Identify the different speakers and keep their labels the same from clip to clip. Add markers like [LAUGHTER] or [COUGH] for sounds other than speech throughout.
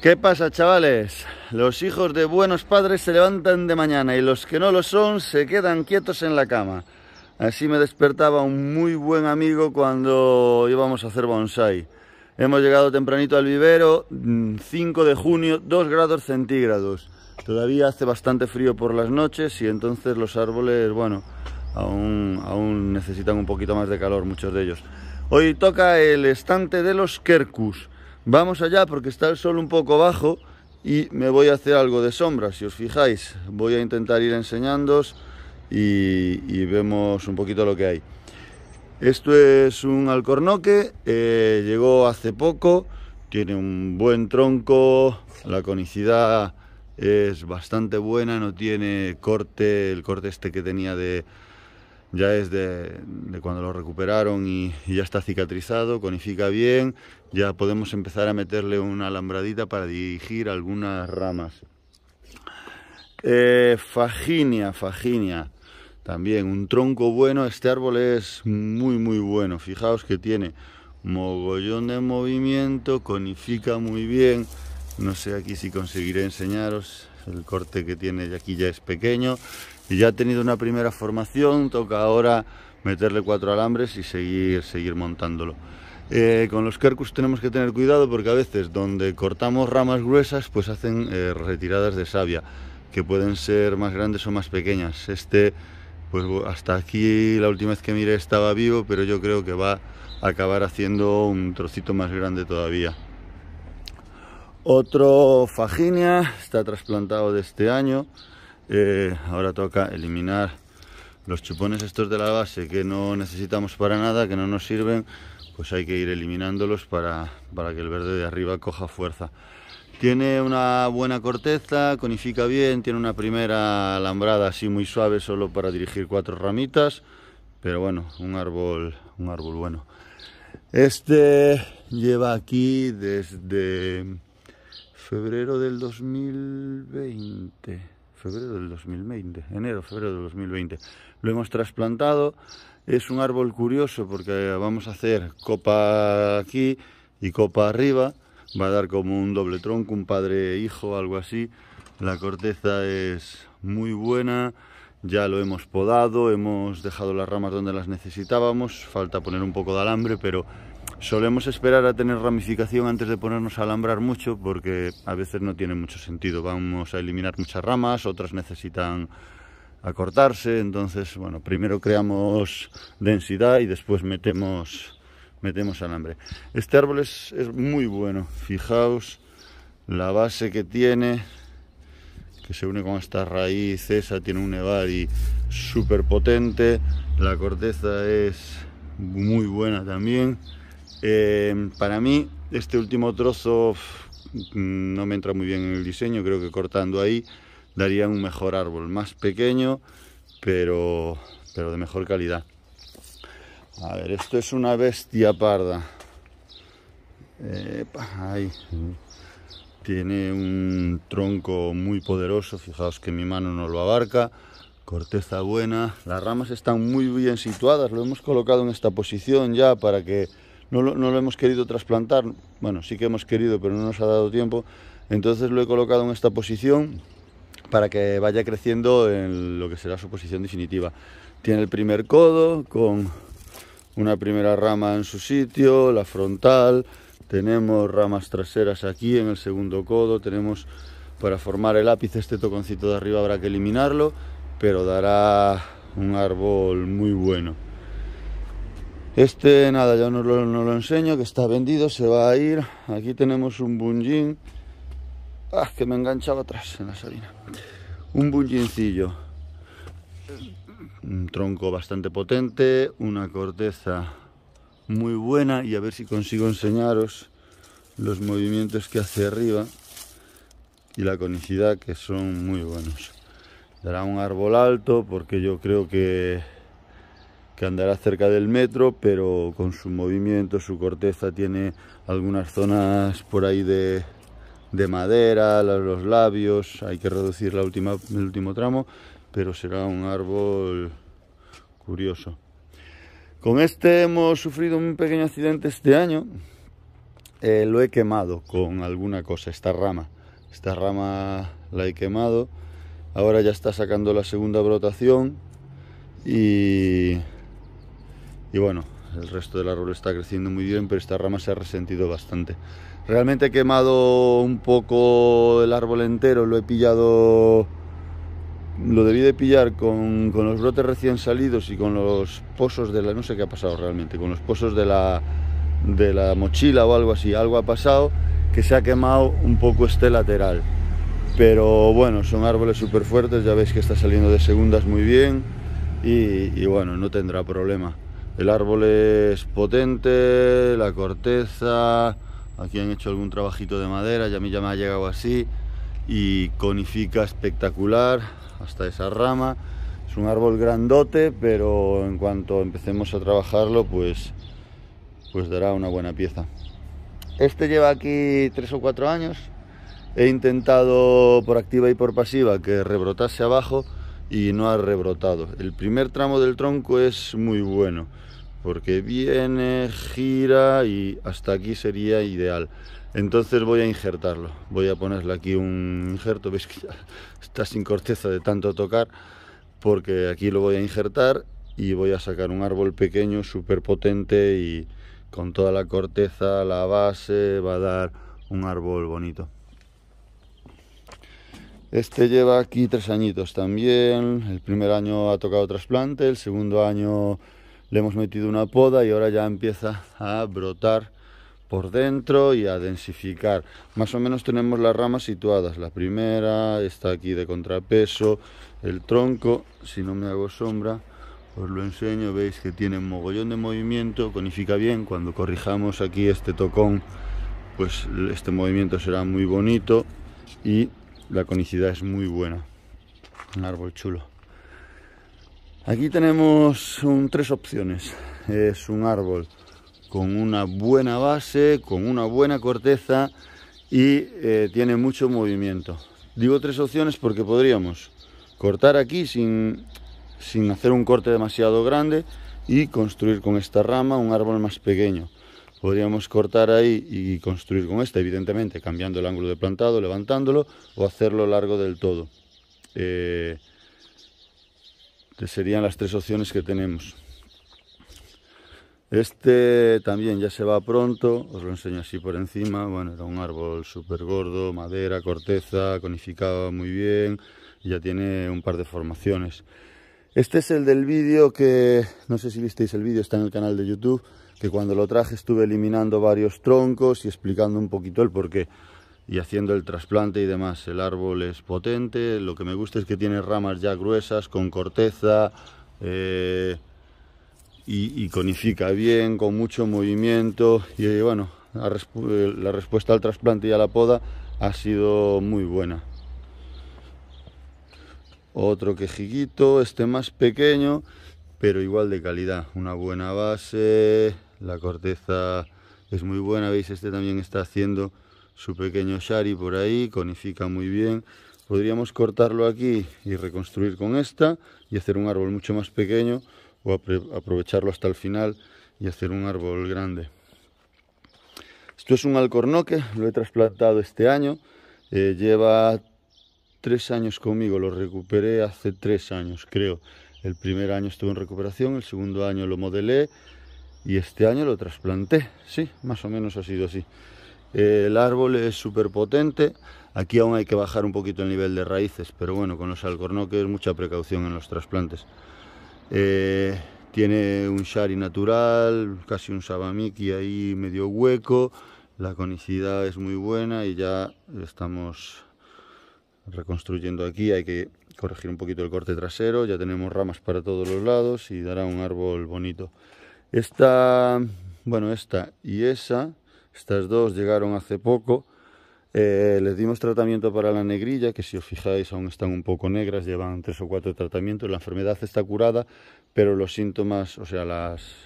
Speaker 1: ¿Qué pasa, chavales? Los hijos de buenos padres se levantan de mañana y los que no lo son se quedan quietos en la cama. Así me despertaba un muy buen amigo cuando íbamos a hacer bonsai. Hemos llegado tempranito al vivero, 5 mm, de junio, 2 grados centígrados. Todavía hace bastante frío por las noches y entonces los árboles, bueno, aún, aún necesitan un poquito más de calor, muchos de ellos. Hoy toca el estante de los Quercus. Vamos allá porque está el sol un poco bajo y me voy a hacer algo de sombra, si os fijáis. Voy a intentar ir enseñándoos y, vemos un poquito lo que hay. Esto es un alcornoque, eh, llegó hace poco, tiene un buen tronco, la conicidad es bastante buena, no tiene corte, el corte este que tenía de, ya es de, cuando lo recuperaron y, ya está cicatrizado, conifica bien, ya podemos empezar a meterle una alambradita para dirigir algunas ramas. Eh, faginia, faginia, también un tronco bueno, este árbol es muy muy bueno, fijaos que tiene mogollón de movimiento, conifica muy bien, no sé aquí si conseguiré enseñaros, el corte que tiene aquí ya es pequeño, y ya ha tenido una primera formación, toca ahora meterle cuatro alambres y seguir, seguir montándolo. Eh, con los carcus tenemos que tener cuidado porque a veces donde cortamos ramas gruesas pues hacen eh, retiradas de savia que pueden ser más grandes o más pequeñas. Este pues hasta aquí la última vez que miré estaba vivo pero yo creo que va a acabar haciendo un trocito más grande todavía. Otro Faginia está trasplantado de este año. Eh, ahora toca eliminar los chupones estos de la base que no necesitamos para nada, que no nos sirven, pues hay que ir eliminándolos para, para que el verde de arriba coja fuerza. Tiene una buena corteza, conifica bien, tiene una primera alambrada así muy suave solo para dirigir cuatro ramitas, pero bueno, un árbol, un árbol bueno. Este lleva aquí desde febrero del 2020 febrero del 2020, enero, febrero del 2020. Lo hemos trasplantado, es un árbol curioso porque vamos a hacer copa aquí y copa arriba, va a dar como un doble tronco, un padre-hijo, e algo así. La corteza es muy buena, ya lo hemos podado, hemos dejado las ramas donde las necesitábamos, falta poner un poco de alambre, pero Solemos esperar a tener ramificación antes de ponernos a alambrar mucho porque a veces no tiene mucho sentido. Vamos a eliminar muchas ramas, otras necesitan acortarse, entonces, bueno, primero creamos densidad y después metemos, metemos alambre. Este árbol es, es muy bueno, fijaos la base que tiene, que se une con esta raíz, esa tiene un nevari súper potente, la corteza es muy buena también. Eh, para mí, este último trozo mm, no me entra muy bien en el diseño, creo que cortando ahí daría un mejor árbol, más pequeño, pero, pero de mejor calidad. A ver, esto es una bestia parda. Tiene un tronco muy poderoso, fijaos que mi mano no lo abarca, corteza buena, las ramas están muy bien situadas, lo hemos colocado en esta posición ya para que no lo, hemos querido trasplantar, bueno, sí que hemos querido, pero no nos ha dado tiempo, entonces lo he colocado en esta posición para que vaya creciendo en lo que será su posición definitiva. Tiene el primer codo con una primera rama en su sitio, la frontal, tenemos ramas traseras aquí en el segundo codo, tenemos para formar el ápice este toconcito de arriba habrá que eliminarlo, pero dará un árbol muy bueno. Este, nada, ya no lo, enseño, que está vendido, se va a ir. Aquí tenemos un bunjin. Ah, que me enganchado atrás en la salina. Un bunjincillo. Un tronco bastante potente, una corteza muy buena y a ver si consigo enseñaros los movimientos que hace arriba y la conicidad que son muy buenos. Dará un árbol alto porque yo creo que que andará cerca del metro, pero con su movimiento, su corteza tiene algunas zonas por ahí de, madera, los labios, hay que reducir la última, el último tramo, pero será un árbol curioso. Con este hemos sufrido un pequeño accidente este año, eh, lo he quemado con alguna cosa, esta rama, esta rama la he quemado, ahora ya está sacando la segunda brotación y y bueno, el resto del árbol está creciendo muy bien, pero esta rama se ha resentido bastante. Realmente he quemado un poco el árbol entero, lo he pillado, lo debí de pillar con, los brotes recién salidos y con los pozos de la, no sé qué ha pasado realmente, con los pozos de la, de la mochila o algo así, algo ha pasado que se ha quemado un poco este lateral. Pero bueno, son árboles súper fuertes, ya veis que está saliendo de segundas muy bien y bueno, no tendrá problema. El árbol es potente, la corteza, aquí han hecho algún trabajito de madera, ya a mí ya me ha llegado así, y conifica espectacular hasta esa rama. Es un árbol grandote, pero en cuanto empecemos a trabajarlo, pues, pues dará una buena pieza. Este lleva aquí tres o cuatro años. He intentado por activa y por pasiva que rebrotase abajo, y no ha rebrotado. El primer tramo del tronco es muy bueno porque viene, gira y hasta aquí sería ideal. Entonces voy a injertarlo. Voy a ponerle aquí un injerto, [LAUGHS] veis que ya está sin corteza de tanto tocar porque aquí lo voy a injertar y voy a sacar un árbol pequeño, súper potente y con toda la corteza, la base, va a dar un árbol bonito. Este lleva aquí tres añitos también. El primer año ha tocado trasplante, el segundo año le hemos metido una poda y ahora ya empieza a brotar por dentro y a densificar. Más o menos tenemos las ramas situadas. La primera está aquí de contrapeso, el tronco, si no me hago sombra, os lo enseño, veis que tiene un mogollón de movimiento, conifica bien, cuando corrijamos aquí este tocón, pues este movimiento será muy bonito y la conicidad es muy buena. Un árbol chulo. Aquí tenemos tres opciones. Es un árbol con una buena base, con una buena corteza y eh, tiene mucho movimiento. Digo tres opciones porque podríamos cortar aquí sin hacer un corte demasiado grande y construir con esta rama un árbol más pequeño podríamos cortar ahí y construir con esta, evidentemente, cambiando el ángulo de plantado, levantándolo o hacerlo largo del todo. que eh, serían las tres opciones que tenemos. Este también ya se va pronto, os lo enseño así por encima. Bueno, era un árbol súper gordo, madera, corteza, conificado muy bien, ya tiene un par de formaciones. Este es el del vídeo que, no sé si visteis el vídeo, está en el canal de YouTube, que cuando lo traje estuve eliminando varios troncos y explicando un poquito el porqué y haciendo el trasplante y demás. El árbol es potente, lo que me gusta es que tiene ramas ya gruesas, con corteza eh, y, conifica bien, con mucho movimiento y eh, bueno, eh, la respuesta al trasplante y a la poda ha sido muy buena otro quejiguito este más pequeño, pero igual de calidad. Una buena base, la corteza es muy buena, veis, este también está haciendo su pequeño shari por ahí, conifica muy bien. Podríamos cortarlo aquí y reconstruir con esta y hacer un árbol mucho más pequeño o aprovecharlo hasta el final y hacer un árbol grande. Esto es un alcornoque, lo he trasplantado este año. Eh, lleva tres años conmigo, lo recuperé hace tres años creo. El primer año estuvo en recuperación, el segundo año lo modelé y este año lo trasplanté, sí, más o menos ha sido así. El árbol es súper potente, aquí aún hay que bajar un poquito el nivel de raíces, pero bueno, con los alcornoques mucha precaución en los trasplantes. Eh, tiene un shari natural, casi un sabamiki ahí medio hueco, la conicidad es muy buena y ya estamos reconstruyendo aquí, hay que corregir un poquito el corte trasero, ya tenemos ramas para todos los lados y dará un árbol bonito. Esta, bueno, esta y esa, estas dos llegaron hace poco. Eh, les dimos tratamiento para la negrilla, que si os fijáis aún están un poco negras, llevan tres o cuatro tratamientos. La enfermedad está curada, pero los síntomas, o sea,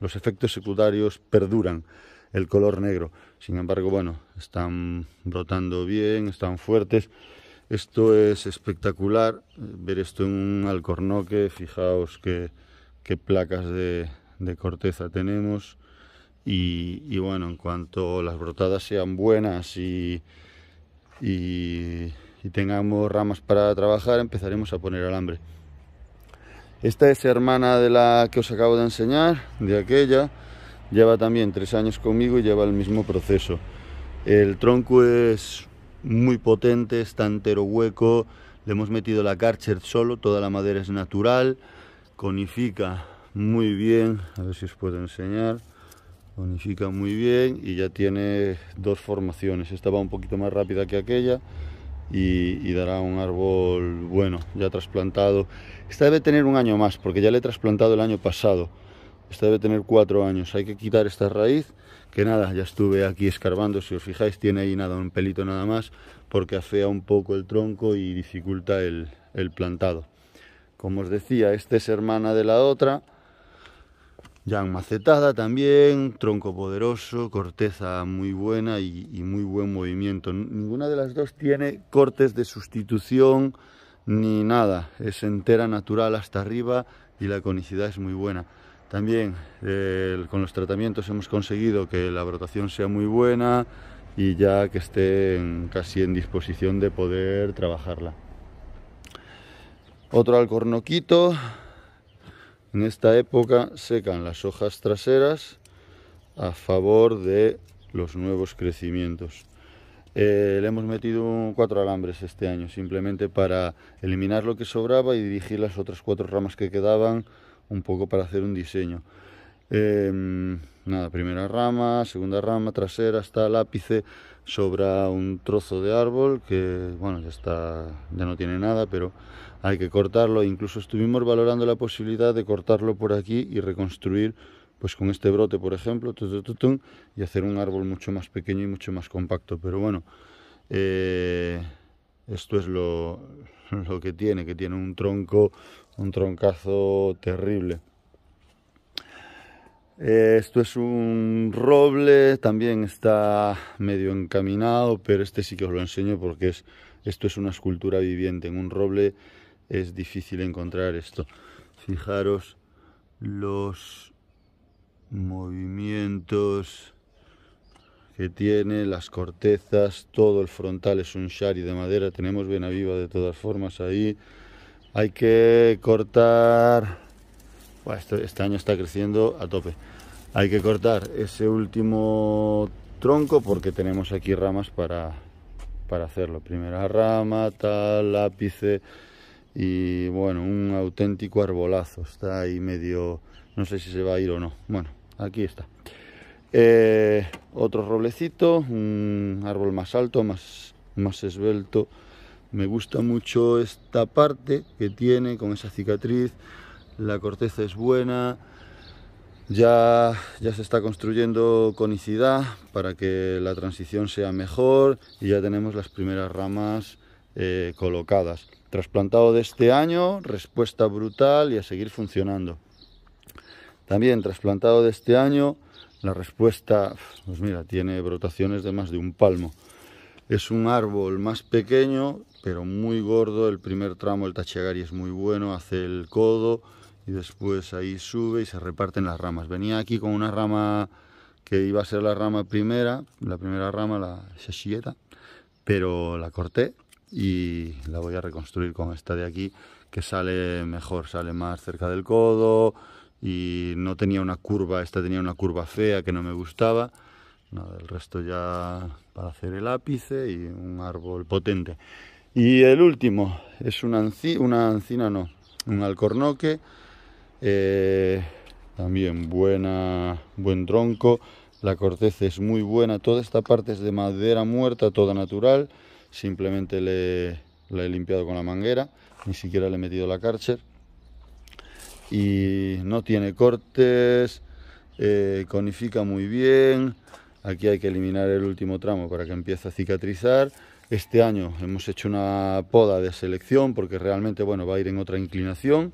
Speaker 1: los efectos secundarios perduran, el color negro. Sin embargo, bueno, están brotando bien, están fuertes. Esto es espectacular, ver esto en un alcornoque, fijaos qué, placas de, corteza tenemos y, bueno, en cuanto las brotadas sean buenas y, y tengamos ramas para trabajar, empezaremos a poner alambre. Esta es hermana de la que os acabo de enseñar, de aquella. Lleva también tres años conmigo y lleva el mismo proceso. El tronco es muy potente, está entero hueco, le hemos metido la karcher solo, toda la madera es natural, conifica muy bien, a ver si os puedo enseñar, conifica muy bien y ya tiene dos formaciones, esta va un poquito más rápida que aquella y, dará un árbol bueno, ya trasplantado, esta debe tener un año más porque ya le he trasplantado el año pasado, esta debe tener cuatro años. Hay que quitar esta raíz, que nada, ya estuve aquí escarbando. Si os fijáis, tiene ahí nada, un pelito nada más, porque afea un poco el tronco y dificulta el, plantado. Como os decía, esta es hermana de la otra. Ya macetada también, tronco poderoso, corteza muy buena y, muy buen movimiento. Ninguna de las dos tiene cortes de sustitución ni nada. Es entera natural hasta arriba y la conicidad es muy buena. También eh, con los tratamientos hemos conseguido que la brotación sea muy buena y ya que esté casi en disposición de poder trabajarla. Otro alcornoquito. En esta época secan las hojas traseras a favor de los nuevos crecimientos. Eh, le hemos metido cuatro alambres este año, simplemente para eliminar lo que sobraba y dirigir las otras cuatro ramas que quedaban un poco para hacer un diseño. Em, nada, primera rama, segunda rama, trasera, hasta el ápice, sobra un trozo de árbol que, bueno, ya está, ya no tiene nada, pero hay que cortarlo. Incluso estuvimos valorando la posibilidad de cortarlo por aquí y reconstruir, pues con este brote, por ejemplo, y hacer un árbol mucho más pequeño y mucho más compacto. Pero bueno, eh, esto es lo, [LAUGHS] lo que tiene, que tiene un tronco, un troncazo terrible. Eh, esto es un roble, también está medio encaminado, pero este sí que os lo enseño porque es, esto es una escultura viviente. En un roble es difícil encontrar esto. Fijaros los movimientos que tiene, las cortezas, todo el frontal es un shari de madera, tenemos bien viva de todas formas ahí. Hay que cortar, este, año está creciendo a tope, hay que cortar ese último tronco porque tenemos aquí ramas para, para hacerlo. Primera rama, tal, lápice y bueno, un auténtico arbolazo. Está ahí medio, no sé si se va a ir o no. Bueno, aquí está. Eh, otro roblecito, un mm, árbol más alto, más, más esbelto. Me gusta mucho esta parte que tiene con esa cicatriz. La corteza es buena. Ya, ya se está construyendo conicidad para que la transición sea mejor y ya tenemos las primeras ramas eh, colocadas. Trasplantado de este año, respuesta brutal y a seguir funcionando. También trasplantado de este año, la respuesta, pues mira, tiene brotaciones de más de un palmo. Es un árbol más pequeño, pero muy gordo. El primer tramo, el tachigari, es muy bueno, hace el codo y después ahí sube y se reparten las ramas. Venía aquí con una rama que iba a ser la rama primera, la primera rama, la shashieta, pero la corté y la voy a reconstruir con esta de aquí, que sale mejor, sale más cerca del codo, y no tenía una curva, esta tenía una curva fea que no me gustaba. Nada, el resto ya para hacer el ápice y un árbol potente. Y el último es una, encina, una no, un alcornoque. Eh, también buena, buen tronco. La corteza es muy buena. Toda esta parte es de madera muerta, toda natural. Simplemente le, la he limpiado con la manguera. Ni siquiera le he metido la cárcher y no tiene cortes, eh, conifica muy bien. Aquí hay que eliminar el último tramo para que empiece a cicatrizar. Este año hemos hecho una poda de selección porque realmente bueno, va a ir en otra inclinación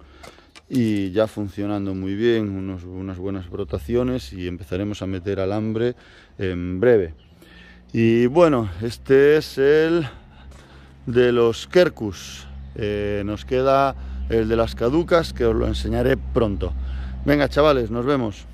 Speaker 1: y ya funcionando muy bien, unas buenas brotaciones y empezaremos a meter alambre en breve. Y bueno, este es el de los Kerkus. Eh, nos queda el de las caducas, que os lo enseñaré pronto. Venga, chavales, nos vemos.